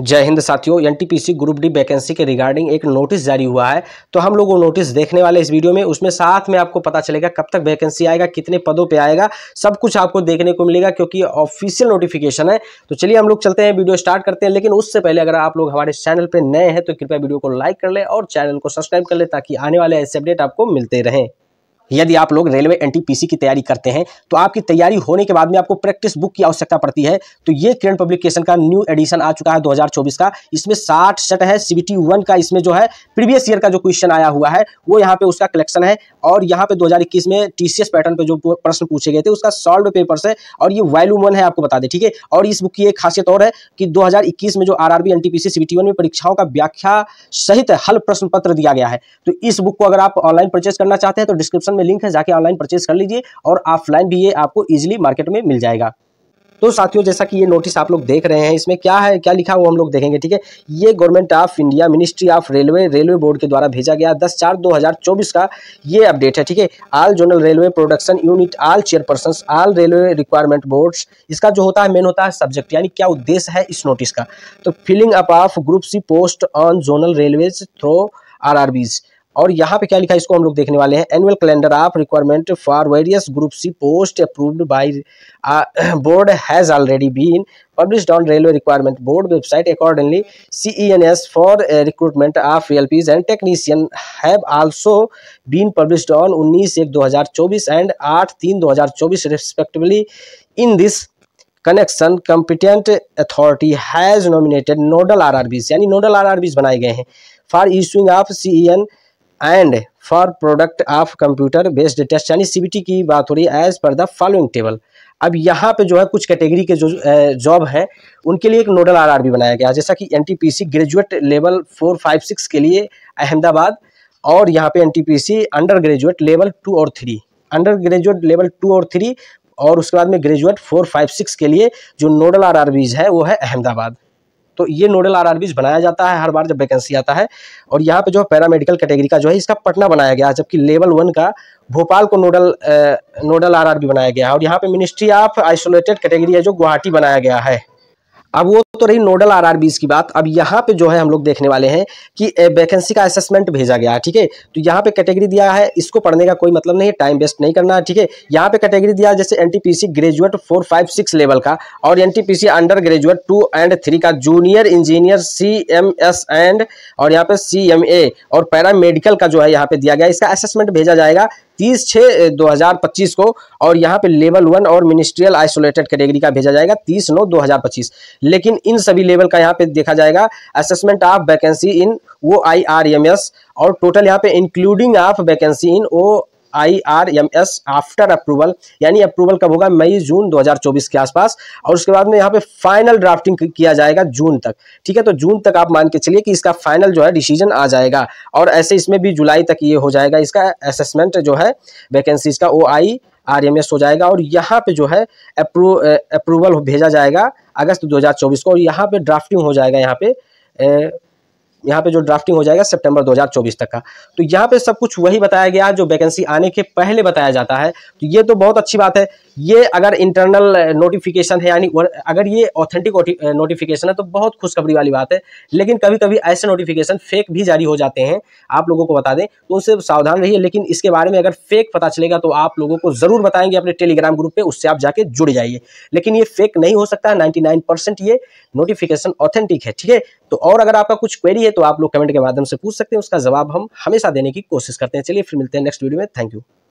जय हिंद साथियों एनटीपीसी ग्रुप डी वैकेंसी के रिगार्डिंग एक नोटिस जारी हुआ है तो हम लोग वो नोटिस देखने वाले इस वीडियो में उसमें साथ में आपको पता चलेगा कब तक वैकेंसी आएगा कितने पदों पे आएगा सब कुछ आपको देखने को मिलेगा क्योंकि ऑफिशियल नोटिफिकेशन है तो चलिए हम लोग चलते हैं वीडियो स्टार्ट करते हैं लेकिन उससे पहले अगर आप लोग हमारे चैनल पर नए हैं तो कृपया वीडियो को लाइक कर लें और चैनल को सब्सक्राइब कर लें ताकि आने वाले ऐसे अपडेट आपको मिलते रहें यदि आप लोग रेलवे एनटीपीसी की तैयारी करते हैं तो आपकी तैयारी होने के बाद में आपको प्रैक्टिस बुक की आवश्यकता पड़ती है तो ये किरण पब्लिकेशन का न्यू एडिशन आ चुका है दो का इसमें साठ सेट है सीबीटी वन का इसमें जो है प्रीवियस ईयर का जो क्वेश्चन आया हुआ है वो यहाँ पे उसका कलेक्शन है और यहाँ पे 2021 में टीसीएस पैटर्न पे जो प्रश्न पूछे गए थे उसका सॉल्व पेपर है और ये वैल्यू वन है आपको बता दें ठीक है और इस बुक की एक खासियत और है कि 2021 में जो आरआरबी एनटीपीसी सीबीटी वन में परीक्षाओं का व्याख्या सहित हल प्रश्न पत्र दिया गया है तो इस बुक को अगर आप ऑनलाइन परचेस करना चाहते हैं तो डिस्क्रिप्शन में में लिंक है जाके ऑनलाइन परचेस कर लीजिए और ऑफलाइन भी ये आपको इजिली मार्केट में मिल जाएगा तो साथियों जैसा कि ये नोटिस आप लोग देख रहे हैं इसमें क्या है क्या लिखा वो हम लोग देखेंगे ठीक है ये government of India ministry of railway railway board के द्वारा भेजा गया 10 चार 2024 का ये अपडेट है ठीक है all zonal railway production unit all chairperson all railway requirement board इसका जो होता है मेन होता है सब्जेक्ट यानी क्या उद्देश्य है इस नोटिस का तो filling up of group C post on zonal railway through R और यहाँ पे क्या लिखा है इसको हम लोग देखने वाले हैं annual calendar of requirement for various group C post approved by board has already been published on railway requirement board website accordingly CENs for recruitment of LPs and technician have also been published on उन्नीस एक दो and आठ तीन दो respectively in this connection competent authority has nominated nodal R यानी nodal R बनाए गए हैं for issuing of C and for product of computer based test यानी सीबीटी की बात हो रही है as per the following table अब यहाँ पे जो है कुछ कैटेगरी के जो जॉब हैं उनके लिए एक नोडल आर बी बनाया गया जैसा कि NTPC graduate level four five six के लिए अहमदाबाद और यहाँ पे NTPC under graduate level two और three under graduate level two और थ्री और उसके बाद में ग्रेजुएट फोर फाइव सिक्स के लिए जो नोडल आर है वो है अहमदाबाद तो ये नोडल आर बनाया जाता है हर बार जब वैकेंसी आता है और यहाँ पे जो है पैरामेडिकल कैटेगरी का जो है इसका पटना बनाया गया है जबकि लेवल वन का भोपाल को नोडल नोडल आर बनाया गया है और यहाँ पे मिनिस्ट्री ऑफ आइसोलेटेड कैटेगरी है जो गुवाहाटी बनाया गया है अब वो तो रही नोडल आरआरबीज की बात अब यहाँ पे जो है हम लोग देखने वाले हैं कि वैकेंसी का असेसमेंट भेजा गया है ठीक है तो यहाँ पे कैटेगरी दिया है इसको पढ़ने का कोई मतलब नहीं टाइम वेस्ट नहीं करना है ठीक है यहाँ पे कैटेगरी दिया है जैसे NTPC graduate four five six level का और NTPC under graduate two and three का junior engineer C M S and और यहाँ पे सी एम ए और पैरामेडिकल का जो है यहाँ पे दिया गया इसका असेसमेंट भेजा जाएगा तीस छः दो हज़ार पच्चीस को और यहाँ पे लेवल वन और मिनिस्ट्रियल आइसोलेटेड कैटेगरी का भेजा जाएगा तीस नौ दो हज़ार पच्चीस लेकिन इन सभी लेवल का यहाँ पे देखा जाएगा assessment of vacancy in O I R M S और टोटल यहाँ पे including of vacancy in O I R M S after approval यानी अप्रूवल कब होगा मई जून 2024 के आसपास और उसके बाद में यहाँ पे फाइनल ड्राफ्टिंग किया जाएगा जून तक ठीक है तो जून तक आप मान के चलिए कि इसका फाइनल जो है डिसीजन आ जाएगा और ऐसे इसमें भी जुलाई तक ये हो जाएगा इसका असेसमेंट जो है वैकेंसीज का O I R M S हो जाएगा और यहाँ पे जो है अप्रूवल भेजा जाएगा अगस्त 2024 को और यहाँ पे ड्राफ्टिंग हो जाएगा यहाँ पे यहाँ पे जो ड्राफ्टिंग हो जाएगा सितंबर 2024 तक का तो यहाँ पे सब कुछ वही बताया गया जो वैकेंसी आने के पहले बताया जाता है तो ये तो बहुत अच्छी बात है ये अगर इंटरनल नोटिफिकेशन uh, है यानी अगर ये ऑथेंटिक नोटिफिकेशन uh, है तो बहुत खुशखबरी वाली बात है लेकिन कभी कभी ऐसे नोटिफिकेशन फेक भी जारी हो जाते हैं आप लोगों को बता दें तो उससे सावधान रहिए लेकिन इसके बारे में अगर फेक पता चलेगा तो आप लोगों को ज़रूर बताएंगे अपने टेलीग्राम ग्रुप पर उससे आप जाके जुड़ जाइए लेकिन ये फेक नहीं हो सकता है नाइन्टी ये नोटिफिकेशन ऑथेंटिक है ठीक है तो और अगर आपका कुछ क्वेरी है तो आप लोग कमेंट के माध्यम से पूछ सकते हैं उसका जवाब हम हमेशा देने की कोशिश करते हैं चलिए फिर मिलते हैं नेक्स्ट वीडियो में थैंक यू